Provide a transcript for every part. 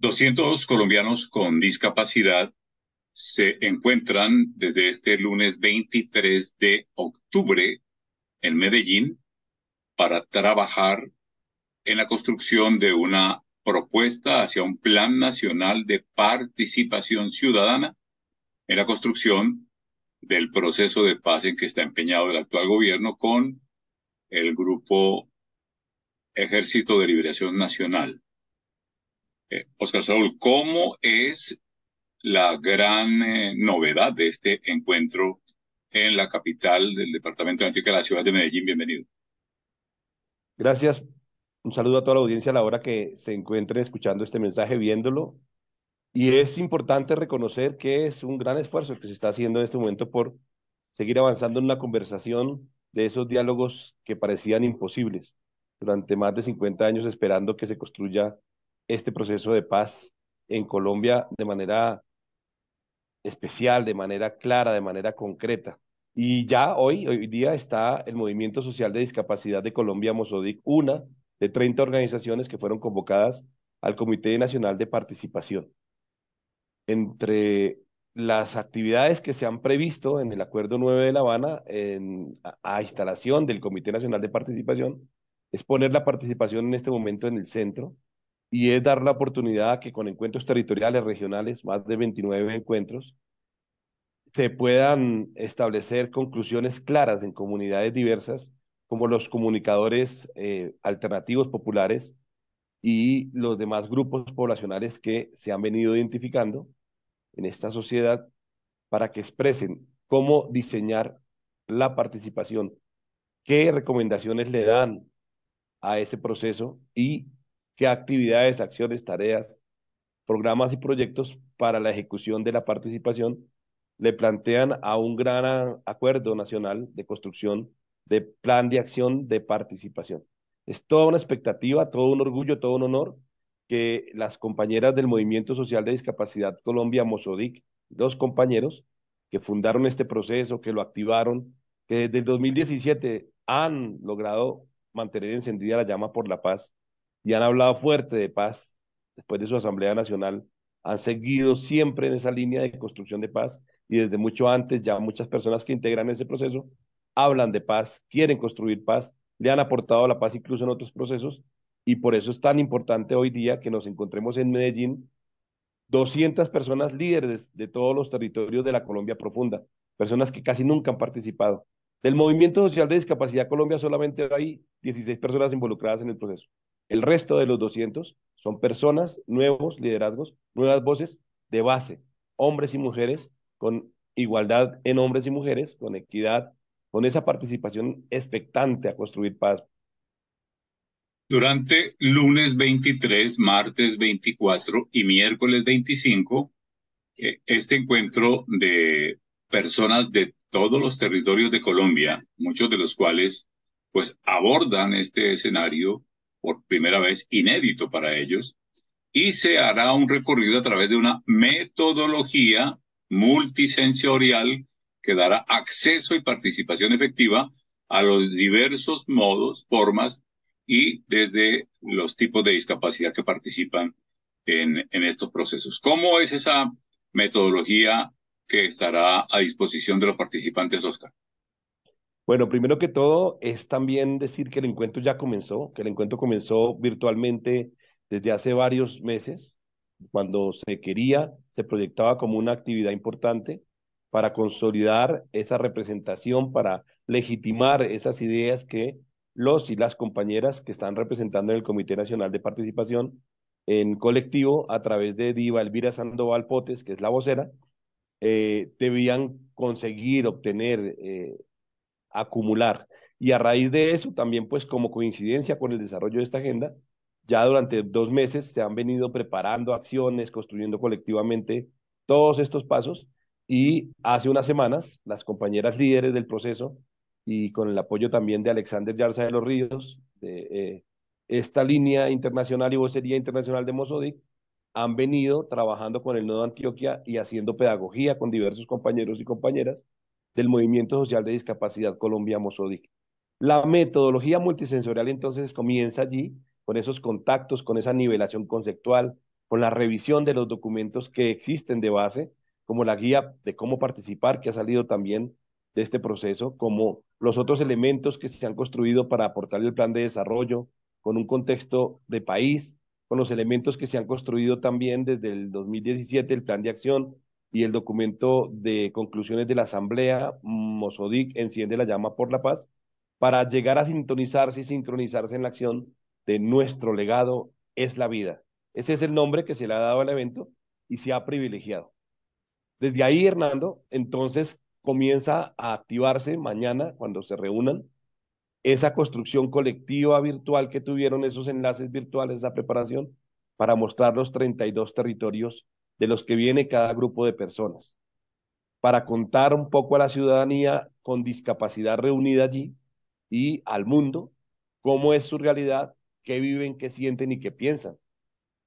200 colombianos con discapacidad se encuentran desde este lunes 23 de octubre en Medellín para trabajar en la construcción de una propuesta hacia un plan nacional de participación ciudadana en la construcción del proceso de paz en que está empeñado el actual gobierno con el grupo Ejército de Liberación Nacional. Oscar Saúl, ¿cómo es la gran eh, novedad de este encuentro en la capital del Departamento de Antioquia, la ciudad de Medellín? Bienvenido. Gracias. Un saludo a toda la audiencia a la hora que se encuentren escuchando este mensaje, viéndolo. Y es importante reconocer que es un gran esfuerzo el que se está haciendo en este momento por seguir avanzando en una conversación de esos diálogos que parecían imposibles durante más de 50 años esperando que se construya este proceso de paz en Colombia de manera especial, de manera clara, de manera concreta. Y ya hoy, hoy día está el Movimiento Social de Discapacidad de Colombia, Mosodic, una de 30 organizaciones que fueron convocadas al Comité Nacional de Participación. Entre las actividades que se han previsto en el Acuerdo 9 de La Habana a, a instalación del Comité Nacional de Participación es poner la participación en este momento en el centro, y es dar la oportunidad que con encuentros territoriales, regionales, más de 29 encuentros, se puedan establecer conclusiones claras en comunidades diversas, como los comunicadores eh, alternativos populares y los demás grupos poblacionales que se han venido identificando en esta sociedad para que expresen cómo diseñar la participación, qué recomendaciones le dan a ese proceso y qué actividades, acciones, tareas, programas y proyectos para la ejecución de la participación le plantean a un gran acuerdo nacional de construcción de plan de acción de participación. Es toda una expectativa, todo un orgullo, todo un honor que las compañeras del Movimiento Social de Discapacidad Colombia, MOSODIC, los compañeros que fundaron este proceso, que lo activaron, que desde el 2017 han logrado mantener encendida la llama por la paz y han hablado fuerte de paz después de su Asamblea Nacional, han seguido siempre en esa línea de construcción de paz y desde mucho antes ya muchas personas que integran ese proceso hablan de paz, quieren construir paz, le han aportado la paz incluso en otros procesos y por eso es tan importante hoy día que nos encontremos en Medellín 200 personas líderes de todos los territorios de la Colombia profunda, personas que casi nunca han participado. Del Movimiento Social de Discapacidad Colombia solamente hay 16 personas involucradas en el proceso. El resto de los 200 son personas, nuevos liderazgos, nuevas voces de base, hombres y mujeres, con igualdad en hombres y mujeres, con equidad, con esa participación expectante a construir paz. Durante lunes 23, martes 24 y miércoles 25, eh, este encuentro de personas de todos los territorios de Colombia, muchos de los cuales pues abordan este escenario por primera vez, inédito para ellos, y se hará un recorrido a través de una metodología multisensorial que dará acceso y participación efectiva a los diversos modos, formas y desde los tipos de discapacidad que participan en, estos procesos. ¿Cómo es esa metodología que estará a disposición de los participantes, Oscar? Bueno, primero que todo es también decir que el encuentro ya comenzó, que el encuentro comenzó virtualmente desde hace varios meses, cuando se quería, se proyectaba como una actividad importante para consolidar esa representación, para legitimar esas ideas que los y las compañeras que están representando en el Comité Nacional de Participación en colectivo a través de Diva Elvira Sandoval Potes, que es la vocera, eh, debían conseguir obtener eh, acumular. Y a raíz de eso, también pues como coincidencia con el desarrollo de esta agenda, ya durante dos meses se han venido preparando acciones, construyendo colectivamente todos estos pasos y hace unas semanas las compañeras líderes del proceso y con el apoyo también de Alexander Yarza de los Ríos, de eh, esta línea internacional y vocería internacional de Mosodic, han venido trabajando con el Nodo Antioquia y haciendo pedagogía con diversos compañeros y compañeras del Movimiento Social de Discapacidad Colombia Mozodic. La metodología multisensorial entonces comienza allí, con esos contactos, con esa nivelación conceptual, con la revisión de los documentos que existen de base, como la guía de cómo participar, que ha salido también de este proceso, como los otros elementos que se han construido para aportar el plan de desarrollo, con un contexto de país, con los elementos que se han construido también desde el 2017, el plan de acción, y el documento de conclusiones de la Asamblea, Mosodic enciende la llama por la paz, para llegar a sintonizarse y sincronizarse en la acción de nuestro legado es la vida. Ese es el nombre que se le ha dado al evento y se ha privilegiado. Desde ahí, Hernando, entonces comienza a activarse mañana, cuando se reúnan, esa construcción colectiva virtual que tuvieron esos enlaces virtuales, esa preparación para mostrar los 32 territorios de los que viene cada grupo de personas, para contar un poco a la ciudadanía con discapacidad reunida allí y al mundo cómo es su realidad, qué viven, qué sienten y qué piensan.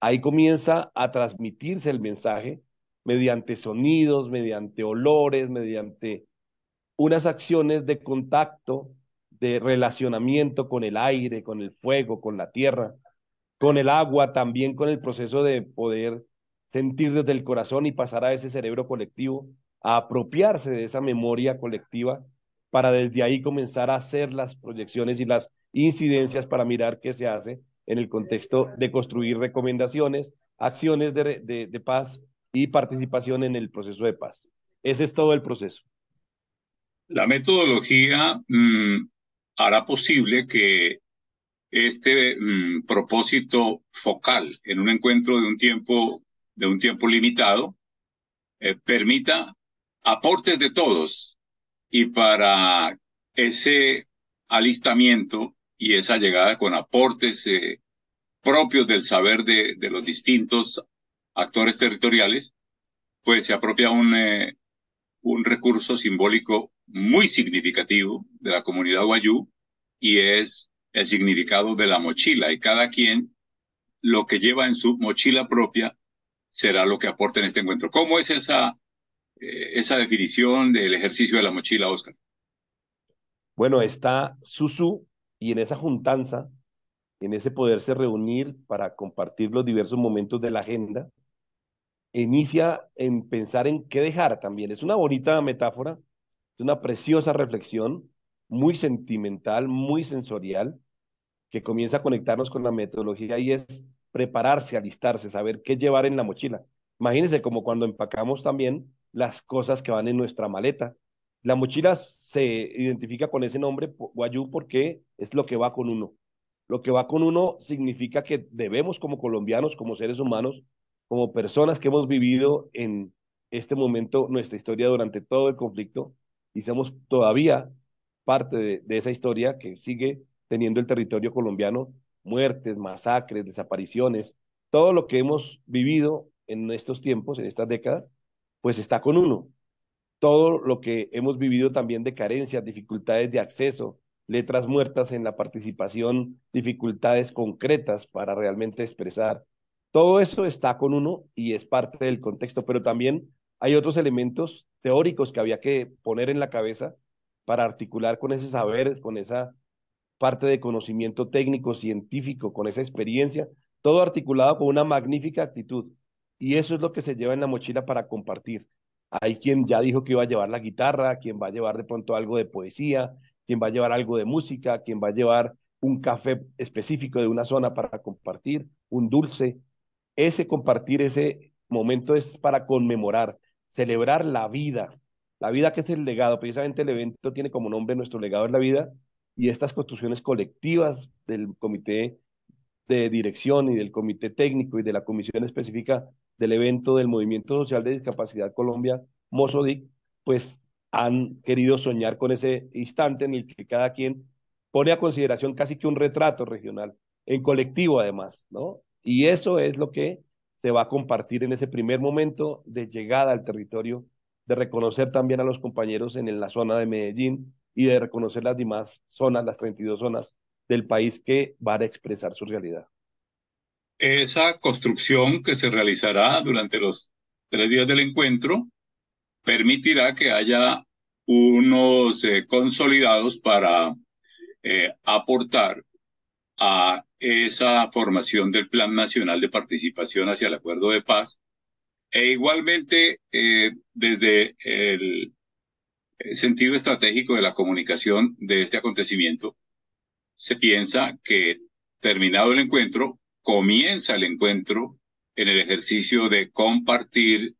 Ahí comienza a transmitirse el mensaje mediante sonidos, mediante olores, mediante unas acciones de contacto, de relacionamiento con el aire, con el fuego, con la tierra, con el agua, también con el proceso de poder sentir desde el corazón y pasar a ese cerebro colectivo, a apropiarse de esa memoria colectiva para desde ahí comenzar a hacer las proyecciones y las incidencias para mirar qué se hace en el contexto de construir recomendaciones, acciones de, paz y participación en el proceso de paz. Ese es todo el proceso. La metodología mm, hará posible que este mm, propósito focal en un encuentro de un tiempo de un tiempo limitado, eh, permita aportes de todos y para ese alistamiento y esa llegada con aportes eh, propios del saber de, los distintos actores territoriales, pues se apropia un, eh, un recurso simbólico muy significativo de la comunidad guayú y es el significado de la mochila y cada quien lo que lleva en su mochila propia será lo que aporte en este encuentro. ¿Cómo es esa, eh, esa definición del ejercicio de la mochila, Oscar? Bueno, está Susu y en esa juntanza, en ese poderse reunir para compartir los diversos momentos de la agenda, inicia en pensar en qué dejar también. Es una bonita metáfora, es una preciosa reflexión, muy sentimental, muy sensorial, que comienza a conectarnos con la metodología y es prepararse, alistarse, saber qué llevar en la mochila. Imagínense como cuando empacamos también las cosas que van en nuestra maleta. La mochila se identifica con ese nombre, Guayú, porque es lo que va con uno. Lo que va con uno significa que debemos como colombianos, como seres humanos, como personas que hemos vivido en este momento nuestra historia durante todo el conflicto y somos todavía parte de, de esa historia que sigue teniendo el territorio colombiano muertes, masacres, desapariciones, todo lo que hemos vivido en estos tiempos, en estas décadas, pues está con uno. Todo lo que hemos vivido también de carencias, dificultades de acceso, letras muertas en la participación, dificultades concretas para realmente expresar. Todo eso está con uno y es parte del contexto, pero también hay otros elementos teóricos que había que poner en la cabeza para articular con ese saber, con esa parte de conocimiento técnico, científico, con esa experiencia, todo articulado con una magnífica actitud. Y eso es lo que se lleva en la mochila para compartir. Hay quien ya dijo que iba a llevar la guitarra, quien va a llevar de pronto algo de poesía, quien va a llevar algo de música, quien va a llevar un café específico de una zona para compartir, un dulce. Ese compartir, ese momento es para conmemorar, celebrar la vida, la vida que es el legado. Precisamente el evento tiene como nombre Nuestro legado es la vida y estas construcciones colectivas del comité de dirección y del comité técnico y de la comisión específica del evento del Movimiento Social de Discapacidad Colombia, MOSODIC, pues han querido soñar con ese instante en el que cada quien pone a consideración casi que un retrato regional, en colectivo además, ¿no? Y eso es lo que se va a compartir en ese primer momento de llegada al territorio, de reconocer también a los compañeros en la zona de Medellín, y de reconocer las demás zonas, las 32 zonas del país que van a expresar su realidad. Esa construcción que se realizará durante los tres días del encuentro permitirá que haya unos eh, consolidados para eh, aportar a esa formación del Plan Nacional de Participación hacia el Acuerdo de Paz. E igualmente, eh, desde el sentido estratégico de la comunicación de este acontecimiento, se piensa que terminado el encuentro, comienza el encuentro en el ejercicio de compartir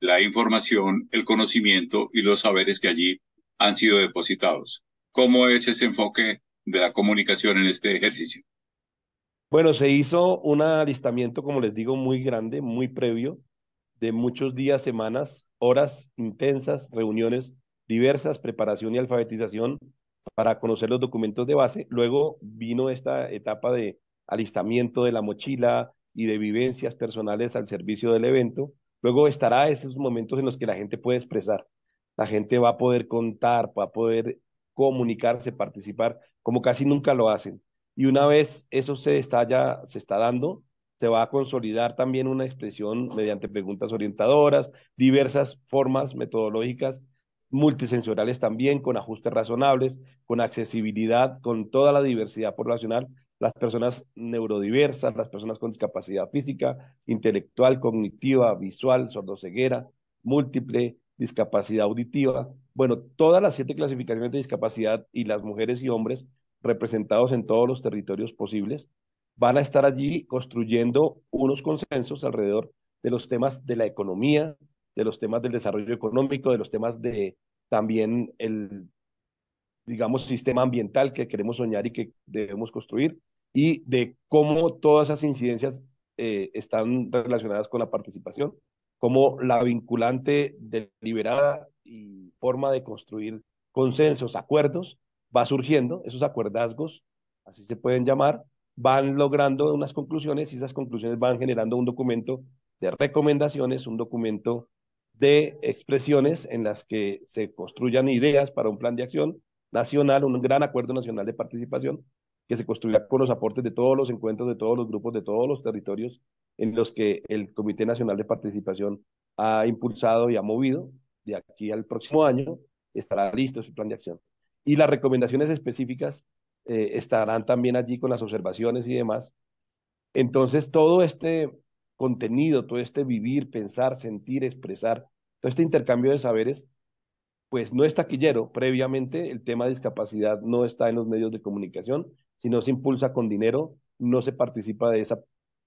la información, el conocimiento y los saberes que allí han sido depositados. ¿Cómo es ese enfoque de la comunicación en este ejercicio? Bueno, se hizo un alistamiento, como les digo, muy grande, muy previo, de muchos días, semanas, horas intensas, reuniones diversas, preparación y alfabetización para conocer los documentos de base. Luego vino esta etapa de alistamiento de la mochila y de vivencias personales al servicio del evento. Luego estará esos momentos en los que la gente puede expresar, la gente va a poder contar, va a poder comunicarse, participar, como casi nunca lo hacen. Y una vez eso se está ya, se está dando, se va a consolidar también una expresión mediante preguntas orientadoras, diversas formas metodológicas multisensoriales también, con ajustes razonables, con accesibilidad, con toda la diversidad poblacional, las personas neurodiversas, las personas con discapacidad física, intelectual, cognitiva, visual, sordoceguera, múltiple, discapacidad auditiva. Bueno, todas las siete clasificaciones de discapacidad y las mujeres y hombres representados en todos los territorios posibles van a estar allí construyendo unos consensos alrededor de los temas de la economía, de los temas del desarrollo económico, de los temas de también el, digamos, sistema ambiental que queremos soñar y que debemos construir, y de cómo todas esas incidencias eh, están relacionadas con la participación, como la vinculante deliberada y forma de construir consensos, acuerdos, va surgiendo, esos acuerdazgos, así se pueden llamar, van logrando unas conclusiones y esas conclusiones van generando un documento de recomendaciones, un documento de expresiones en las que se construyan ideas para un plan de acción nacional, un gran acuerdo nacional de participación que se construya con los aportes de todos los encuentros, de todos los grupos, de todos los territorios en los que el Comité Nacional de Participación ha impulsado y ha movido. De aquí al próximo año estará listo su plan de acción. Y las recomendaciones específicas eh, estarán también allí con las observaciones y demás. Entonces, todo este contenido, todo este vivir, pensar, sentir, expresar, todo este intercambio de saberes, pues no es taquillero. Previamente el tema de discapacidad no está en los medios de comunicación, sino se impulsa con dinero, no se participa de esa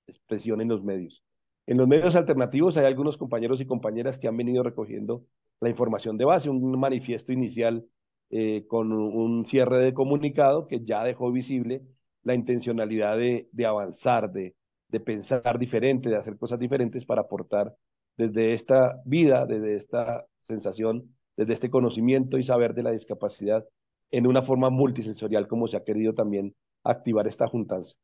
expresión en los medios. En los medios alternativos hay algunos compañeros y compañeras que han venido recogiendo la información de base, un manifiesto inicial eh, con un cierre de comunicado que ya dejó visible la intencionalidad de avanzar, de, de pensar diferente, de hacer cosas diferentes para aportar desde esta vida, desde esta sensación, desde este conocimiento y saber de la discapacidad en una forma multisensorial como se ha querido también activar esta juntanza.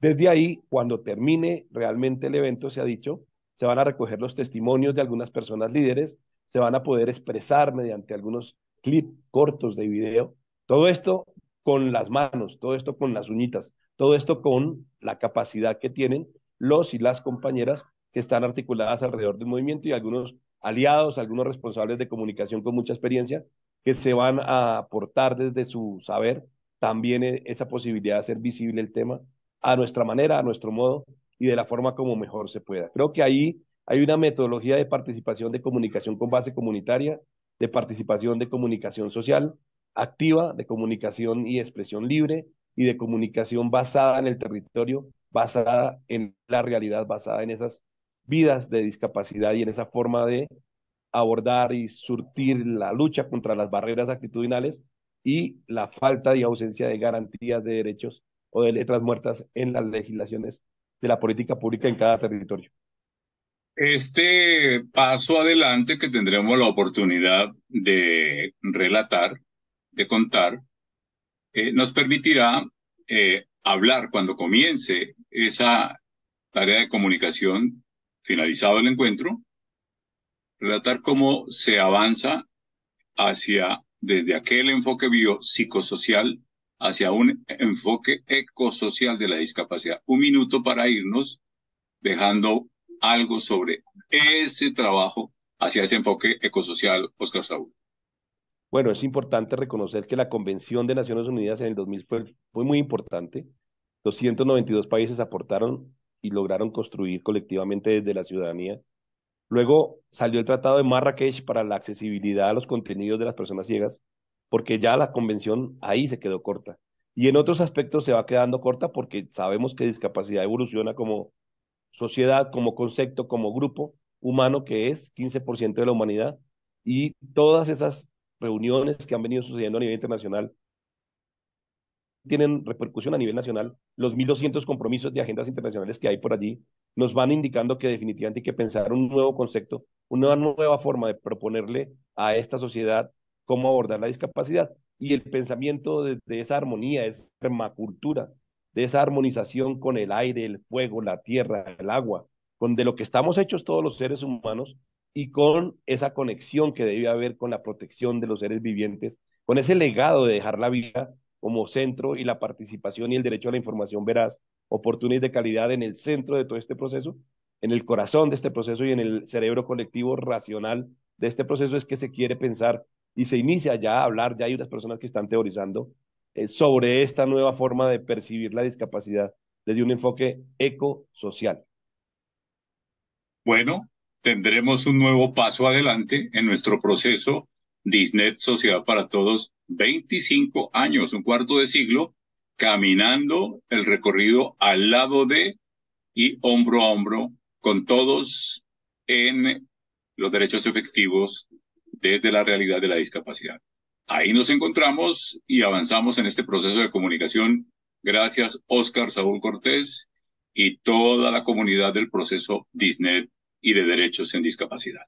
Desde ahí, cuando termine realmente el evento, se ha dicho, se van a recoger los testimonios de algunas personas líderes, se van a poder expresar mediante algunos clips cortos de video, todo esto con las manos, todo esto con las uñitas, todo esto con la capacidad que tienen los y las compañeras que están articuladas alrededor del movimiento y algunos aliados, algunos responsables de comunicación con mucha experiencia que se van a aportar desde su saber también e, esa posibilidad de hacer visible el tema a nuestra manera, a nuestro modo y de la forma como mejor se pueda. Creo que ahí hay una metodología de participación de comunicación con base comunitaria, de participación de comunicación social activa, de comunicación y expresión libre, y de comunicación basada en el territorio, basada en la realidad, basada en esas vidas de discapacidad y en esa forma de abordar y surtir la lucha contra las barreras actitudinales y la falta y ausencia de garantías de derechos o de letras muertas en las legislaciones de la política pública en cada territorio. Este paso adelante que tendremos la oportunidad de relatar, de contar, eh, nos permitirá eh, hablar cuando comience esa tarea de comunicación, finalizado el encuentro, relatar cómo se avanza hacia, desde aquel enfoque biopsicosocial hacia un enfoque ecosocial de la discapacidad. Un minuto para irnos dejando algo sobre ese trabajo hacia ese enfoque ecosocial, Oscar Saúl. Bueno, es importante reconocer que la Convención de Naciones Unidas en el 2000 fue, muy importante. 292 países aportaron y lograron construir colectivamente desde la ciudadanía. Luego salió el Tratado de Marrakech para la accesibilidad a los contenidos de las personas ciegas, porque ya la convención ahí se quedó corta. Y en otros aspectos se va quedando corta porque sabemos que discapacidad evoluciona como sociedad, como concepto, como grupo humano que es 15% de la humanidad. Y todas esas reuniones que han venido sucediendo a nivel internacional tienen repercusión a nivel nacional, los 1.200 compromisos de agendas internacionales que hay por allí nos van indicando que definitivamente hay que pensar un nuevo concepto, una nueva forma de proponerle a esta sociedad cómo abordar la discapacidad. Y el pensamiento de, esa armonía, esa permacultura, de esa armonización con el aire, el fuego, la tierra, el agua, con de lo que estamos hechos todos los seres humanos y con esa conexión que debe haber con la protección de los seres vivientes, con ese legado de dejar la vida como centro y la participación y el derecho a la información veraz, oportunidades de calidad en el centro de todo este proceso, en el corazón de este proceso y en el cerebro colectivo racional de este proceso es que se quiere pensar y se inicia ya a hablar, ya hay unas personas que están teorizando eh, sobre esta nueva forma de percibir la discapacidad desde un enfoque ecosocial. Bueno, tendremos un nuevo paso adelante en nuestro proceso Disney Sociedad para Todos, 25 años, un cuarto de siglo, caminando el recorrido al lado de y hombro a hombro con todos en los derechos efectivos desde la realidad de la discapacidad. Ahí nos encontramos y avanzamos en este proceso de comunicación. Gracias, Oscar Saúl Cortés y toda la comunidad del proceso Disnet y de derechos en discapacidad.